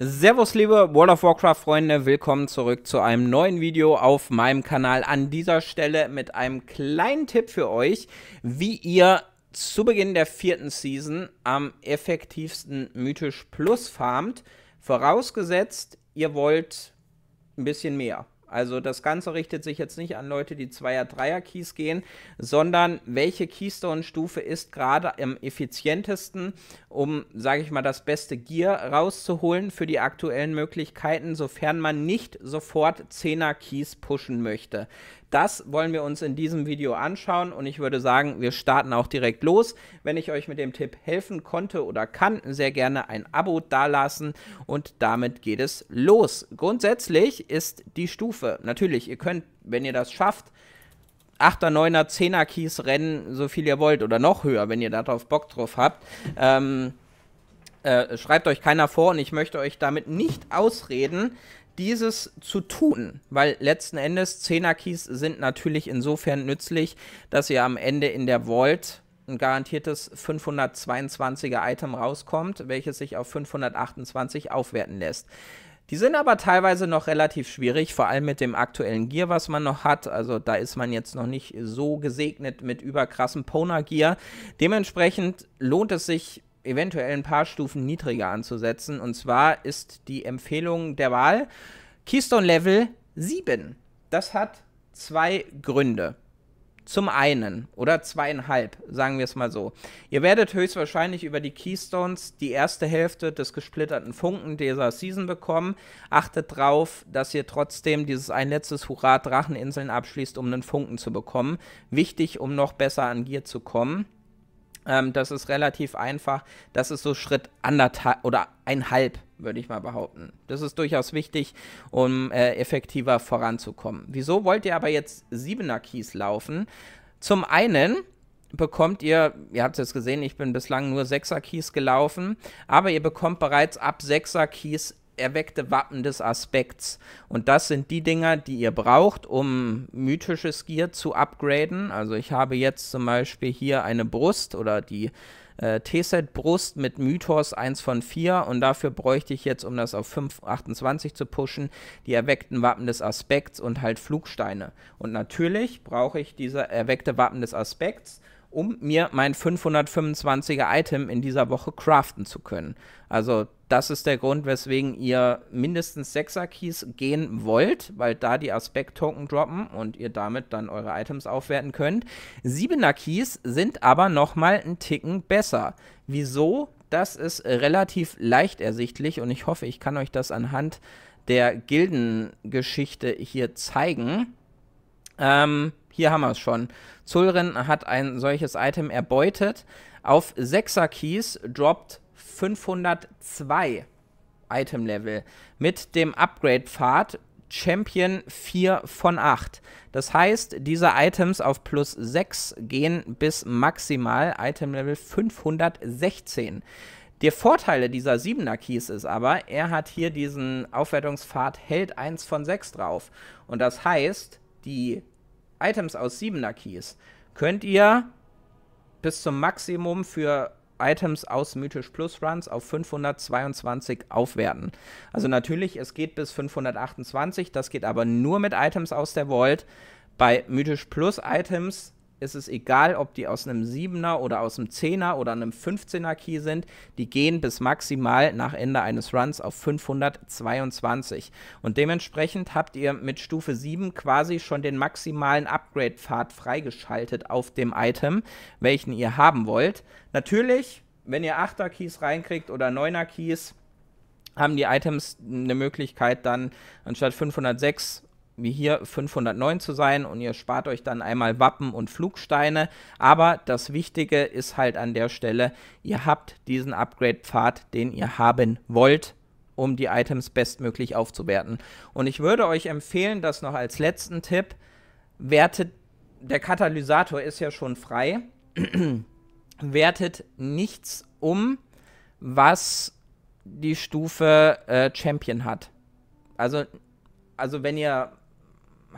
Servus liebe World of Warcraft Freunde, willkommen zurück zu einem neuen Video auf meinem Kanal. An dieser Stelle mit einem kleinen Tipp für euch, wie ihr zu Beginn der vierten Season am effektivsten mythisch plus farmt, vorausgesetzt ihr wollt ein bisschen mehr. Also das Ganze richtet sich jetzt nicht an Leute, die Zweier-Dreier-Keys gehen, sondern welche Keystone-Stufe ist gerade am effizientesten, um, sage ich mal, das beste Gear rauszuholen für die aktuellen Möglichkeiten, sofern man nicht sofort 10er-Keys pushen möchte. Das wollen wir uns in diesem Video anschauen und ich würde sagen, wir starten auch direkt los. Wenn ich euch mit dem Tipp helfen konnte oder kann, sehr gerne ein Abo dalassen und damit geht es los. Grundsätzlich ist die Stufe Kämpfe. Natürlich, ihr könnt, wenn ihr das schafft, 8er, 9er, 10er Keys rennen, so viel ihr wollt oder noch höher, wenn ihr darauf Bock drauf habt. Ähm, äh, schreibt euch keiner vor und ich möchte euch damit nicht ausreden, dieses zu tun, weil letzten Endes 10er Keys sind natürlich insofern nützlich, dass ihr am Ende in der Vault ein garantiertes 522er Item rauskommt, welches sich auf 528 aufwerten lässt. Die sind aber teilweise noch relativ schwierig, vor allem mit dem aktuellen Gear, was man noch hat. Also da ist man jetzt noch nicht so gesegnet mit überkrassem Pona-Gear. Dementsprechend lohnt es sich eventuell ein paar Stufen niedriger anzusetzen. Und zwar ist die Empfehlung der Wahl Keystone Level 7. Das hat zwei Gründe zum einen oder zweieinhalb, sagen wir es mal so. Ihr werdet höchstwahrscheinlich über die Keystones die erste Hälfte des gesplitterten Funken dieser Season bekommen. Achtet drauf, dass ihr trotzdem dieses ein letztes Hurra Dracheninseln abschließt, um einen Funken zu bekommen. Wichtig, um noch besser an Gier zu kommen. Ähm, das ist relativ einfach. Das ist so Schritt anderthalb oder einhalb, würde ich mal behaupten. Das ist durchaus wichtig, um äh, effektiver voranzukommen. Wieso wollt ihr aber jetzt 7er Keys laufen? Zum einen bekommt ihr, ihr habt es jetzt gesehen, ich bin bislang nur 6er Keys gelaufen, aber ihr bekommt bereits ab 6er Keys erweckte Wappen des Aspekts. Und das sind die Dinger, die ihr braucht, um mythisches Gear zu upgraden. Also ich habe jetzt zum Beispiel hier eine Brust oder die äh, T-Set-Brust mit Mythos 1 von 4 und dafür bräuchte ich jetzt, um das auf 528 zu pushen, die erweckten Wappen des Aspekts und halt Flugsteine. Und natürlich brauche ich diese erweckte Wappen des Aspekts, um mir mein 525er Item in dieser Woche craften zu können. Also das ist der Grund, weswegen ihr mindestens 6er Keys gehen wollt, weil da die Aspekt-Token droppen und ihr damit dann eure Items aufwerten könnt. 7er Keys sind aber nochmal einen Ticken besser. Wieso? Das ist relativ leicht ersichtlich und ich hoffe, ich kann euch das anhand der Gildengeschichte hier zeigen. Ähm, hier haben wir es schon. Zulrin hat ein solches Item erbeutet. Auf 6er Keys droppt 502 Item Level mit dem Upgrade-Pfad Champion 4 von 8. Das heißt, diese Items auf plus 6 gehen bis maximal Item Level 516. Der Vorteil dieser 7er Keys ist aber, er hat hier diesen Aufwertungspfad Held 1 von 6 drauf. Und das heißt, die Items aus 7er Keys könnt ihr bis zum Maximum für Items aus Mythisch Plus Runs auf 522 aufwerten. Also natürlich, es geht bis 528, das geht aber nur mit Items aus der Vault. Bei Mythisch Plus Items ist es egal, ob die aus einem 7er oder aus einem 10er oder einem 15er Key sind, die gehen bis maximal nach Ende eines Runs auf 522. Und dementsprechend habt ihr mit Stufe 7 quasi schon den maximalen Upgrade-Pfad freigeschaltet auf dem Item, welchen ihr haben wollt. Natürlich, wenn ihr 8er Keys reinkriegt oder 9er Keys, haben die Items eine Möglichkeit dann anstatt 506 wie hier 509 zu sein und ihr spart euch dann einmal Wappen und Flugsteine. Aber das Wichtige ist halt an der Stelle, ihr habt diesen Upgrade-Pfad, den ihr haben wollt, um die Items bestmöglich aufzuwerten. Und ich würde euch empfehlen, das noch als letzten Tipp, wertet, der Katalysator ist ja schon frei, wertet nichts um, was die Stufe äh, Champion hat. Also also wenn ihr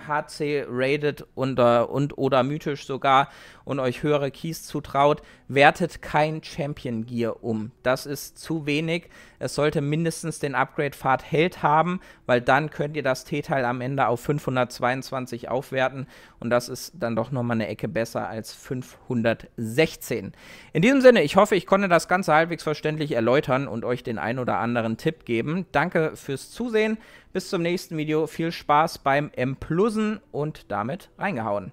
HC rated und, und oder mythisch sogar und euch höhere Keys zutraut, wertet kein Champion Gear um. Das ist zu wenig. Es sollte mindestens den Upgrade-Pfad Held haben, weil dann könnt ihr das T-Teil am Ende auf 522 aufwerten und das ist dann doch nochmal eine Ecke besser als 516. In diesem Sinne, ich hoffe, ich konnte das Ganze halbwegs verständlich erläutern und euch den ein oder anderen Tipp geben. Danke fürs Zusehen. Bis zum nächsten Video. Viel Spaß beim M. -Plus Schlussen und damit reingehauen.